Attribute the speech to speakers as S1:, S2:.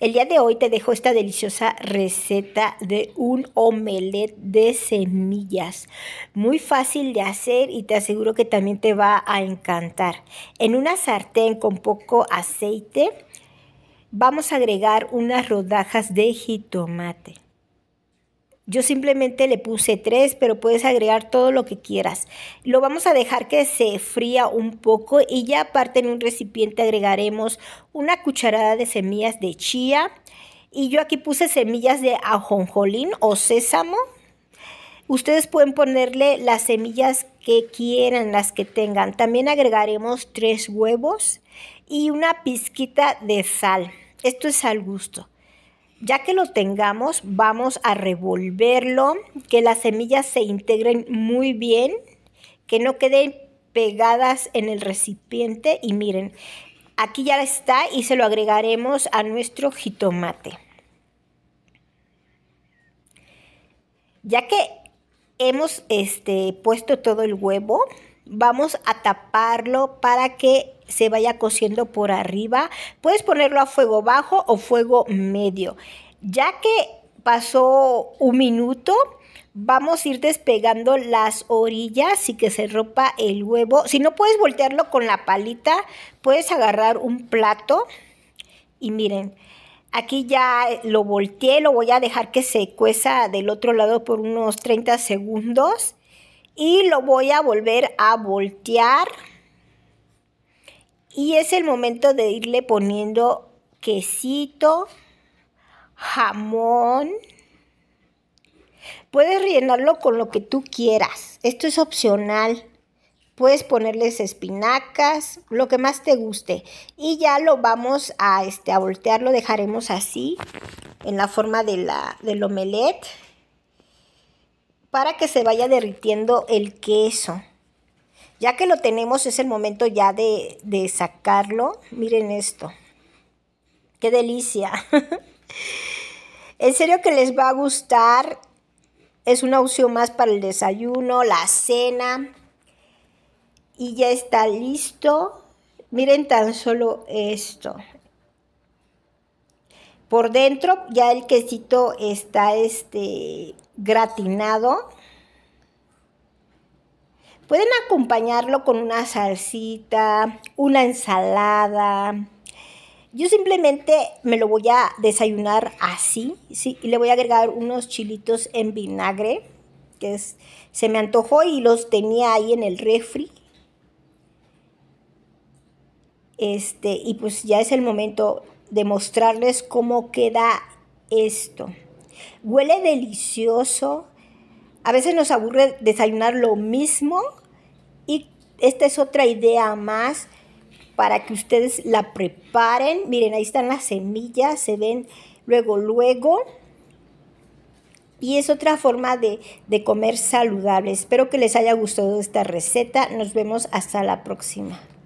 S1: El día de hoy te dejo esta deliciosa receta de un omelet de semillas. Muy fácil de hacer y te aseguro que también te va a encantar. En una sartén con poco aceite vamos a agregar unas rodajas de jitomate yo simplemente le puse tres, pero puedes agregar todo lo que quieras. Lo vamos a dejar que se fría un poco y ya aparte en un recipiente agregaremos una cucharada de semillas de chía. Y yo aquí puse semillas de ajonjolín o sésamo. Ustedes pueden ponerle las semillas que quieran, las que tengan. También agregaremos tres huevos y una pizquita de sal. Esto es al gusto. Ya que lo tengamos, vamos a revolverlo, que las semillas se integren muy bien, que no queden pegadas en el recipiente y miren, aquí ya está y se lo agregaremos a nuestro jitomate. Ya que hemos este, puesto todo el huevo, vamos a taparlo para que se vaya cociendo por arriba. Puedes ponerlo a fuego bajo o fuego medio. Ya que pasó un minuto, vamos a ir despegando las orillas y que se ropa el huevo. Si no puedes voltearlo con la palita, puedes agarrar un plato y miren. Aquí ya lo volteé, lo voy a dejar que se cueza del otro lado por unos 30 segundos y lo voy a volver a voltear y es el momento de irle poniendo quesito, jamón. Puedes rellenarlo con lo que tú quieras. Esto es opcional. Puedes ponerles espinacas, lo que más te guste. Y ya lo vamos a, este, a voltear, lo dejaremos así, en la forma de del omelette para que se vaya derritiendo el queso. Ya que lo tenemos, es el momento ya de, sacarlo. Miren esto. ¡Qué delicia! en serio que les va a gustar. Es una opción más para el desayuno, la cena. Y ya está listo. Miren tan solo esto. Por dentro ya el quesito está este gratinado. Pueden acompañarlo con una salsita, una ensalada. Yo simplemente me lo voy a desayunar así, Y le voy a agregar unos chilitos en vinagre, que se me antojó y los tenía ahí en el refri. Este, y pues ya es el momento demostrarles cómo queda esto. Huele delicioso. A veces nos aburre desayunar lo mismo y esta es otra idea más para que ustedes la preparen. Miren, ahí están las semillas, se ven luego, luego. Y es otra forma de, de comer saludable. Espero que les haya gustado esta receta. Nos vemos hasta la próxima.